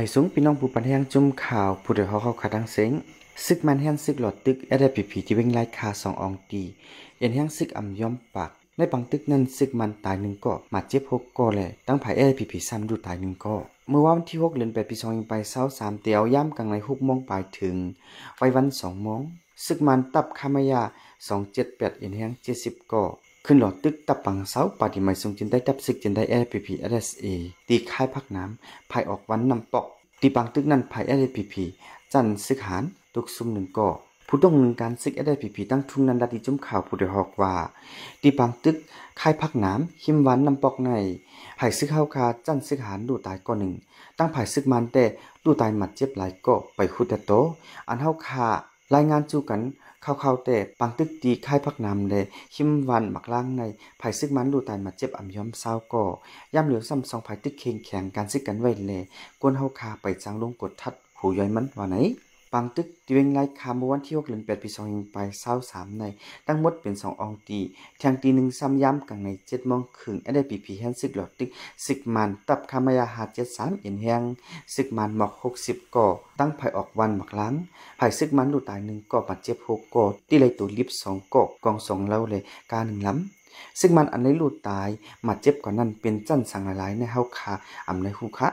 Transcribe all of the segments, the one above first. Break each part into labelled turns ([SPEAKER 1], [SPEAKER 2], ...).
[SPEAKER 1] ไม่สูงพี่น้องผู้ปันแห้งจุ่มข่าวผู้ใดเขาเข้าขาดังเซ็งซึกมันแห้งซึกหลอดตึกแอดพีพีที่เว้งไล่คาสององตีเอ็นแห้งซึกอัมย่อมปากในปังตึกนั้นซึกมันตายหนึ่งก็มาเจ็บหกก็เลย ตั้งภายแอดพีพีซ้ำดูตายหนึ่งก็เมื่อวันที่หกเดือนแปดปีสองยังไปเศร้าสามเตียวย่ำกลางในหกมองไปถึง ไว้วันสองมองซึกมันตับคามายาสองเจ็ดแปดเอ็นแห้งเจ็ดสิบก็ขึ้นหลอดตึกตับปังเสาปฏิไมทรงจินได้ตับสิกจินได้แอร์พีพีเอสเอตีค่ายพักน้ำภายออกวันนำปอกตีปังตึกนั้นภายเอ์พีพีจันซึกหานตุกซุ่มหนึ่งก่อผู้ต้องหนึ่งการซึกเอสพีพีตั้งทุ่งนันดาตีจุ่มข่าวผู้เดือหอกว่าตีปังตึกค่ายพักน้ำหิมวันนำปอกในภายซึกเฮาคาจันซึกหานดูตายก่อนหนึ่ง ตั้งภายซึกมันแต่ดูตายหมัดเจ็บหลายก่อไปคุดแต่โตอันเฮาคารายงานจูกันเข้าๆแต่ปังตึกตีค่ายพักน้ำเลยหิมวันหมักล่างในภายซึกมันดูตายมาเจ็บอ่ำย้อมเศร้าก่อย่ำเหลียวซ้ำสองภายตึกเข่งแข็งการซึกกันไว้เลย กวนเฮาคาไปจังลงกดทัดหูย้อยมันว่าไหนปังตึกติเวงไล่คามวันที่หกเดือนแปดปีสองยิงไปเศร้าสามในตั้งมดเป็นสององตีแทงตีหนึ่งซ้ำย้ำกังในเจ็ดมองขึงได้ปีผีแหนงสึกหลอดตึกสึกมันตับคามายาหาเจ็ดสามเอ็นแหงสึกมันหมอกหกสิบก่อตั้งไผ่ออกวันหมอกล้างไผ่สึกมันดูตายหนึ่งก่อบาดเจ็บหกก่อตีเลยตัวลิบสองก่อกองสองเล่าเลย กาหนึ่งล้ำซึ่งมันอันในลูดตายมาเจ็บก่อนนั้นเป็นจั่นสังหลายในเฮาคาอำในหูคะ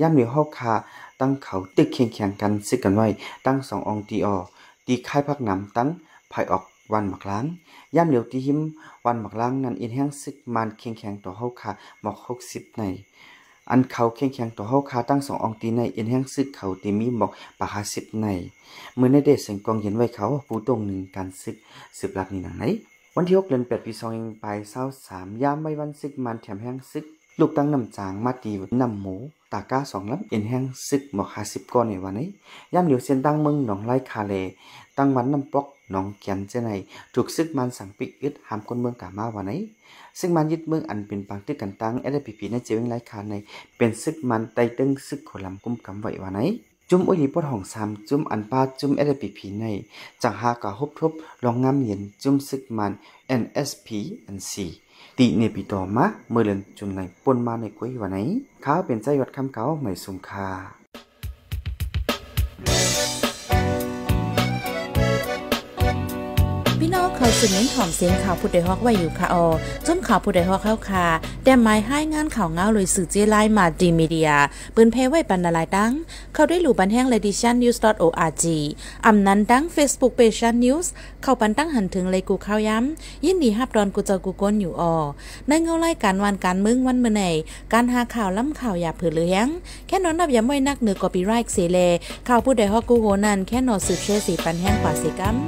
[SPEAKER 1] ย่ามห้ืองคาตั้งเขาตึกเคียงแข่งกันซึกกันไว้ตั้งสององตีออตีค่ายพักน้ำตั้งภายออกวันหมักล้างย่ามเหลียวตีหิม วันหมักล้างนั้นอินแห้งซึกมันเคียงแข่งต่อ้องคาหมอกหกสิบใน อันเขาเคียงแข่งต่อ้องคาตั้งสององตีในอินแห้งซึกเขาตีมีหมอกปะหาสิบในเมื่อในเดชเสีงกองเย็นไว้เขาปูตรงหนึ่งการซึกสืบลับนี่หนังไหน วันที่หกเดือนแปดปีสองยังไปเศร้าสามย่ามไม่วันซึกมันแถมแห้งซึกลูกตั้งนำจางมาตีนำหมูตากาสองลำเอ็นแห้งซึกหมอกหาสิบก้อนในวันนี้ย่ำเหนียวเส้นตั้งมืองหนองไร่คาเล ตั้งมันน้ำปอกหนองแกนเจนัยถูกซึกมันสั่งปิกยึดหามคนเมืองกามาวันนี้ ซึกมันยึดเมืองอันเป็นปังตึกกันตั้งเอเดพีพีในเจวิงไร่คาใน เป็นซึกมันไตตึงซึกขลำกุ้มกำไว้วันนี้ จุ้มอุลีปดห้องสามจุ้มอันป้าจุ้มเอเดพีพีในจังหากะฮบทบลองงามเย็นจุ้มซึกมัน NSP NC ตีเนปีตอมา เมื่อเดือนจุนในปนมาในกุ้ยวันไหนข้าเป็นใจวัดคำเกขาไม่สุมคา
[SPEAKER 2] ี่น้องเขาสืดเน้นหอมเสียงข่าวผู้ใดฮอกไว้อยู่ค่ะออจนข่าวผู้ใดฮอกเข้าค่ะแต่หมายให้งานข่าวเงาเลยสื่อเจไลมาดีมีเดียปืนเพไว้ปันนาลายดังเขาได้หลู่บันแห้งเลดิชันนิวส์ .org อำนั้นดังเฟซบุ๊กเพจชันนิวส์เข้าปันตั้งหันถึงเลยกูข่าวย้ำยินดีฮับดอนกูเจอกูก้นอยู่ออในเงาไล่การวันการมึงวันเมื่อไห่การหาข่าวล้ำข่าวอย่าเผือเลี้ยงแค่นอนนับอย่าไม่นักเหนือกอปีไรค์เสเลข่าวผู้ใดฮอกกูโหนันแค่นอนสืบเชื่อสีปันแห้งป่าสิกัม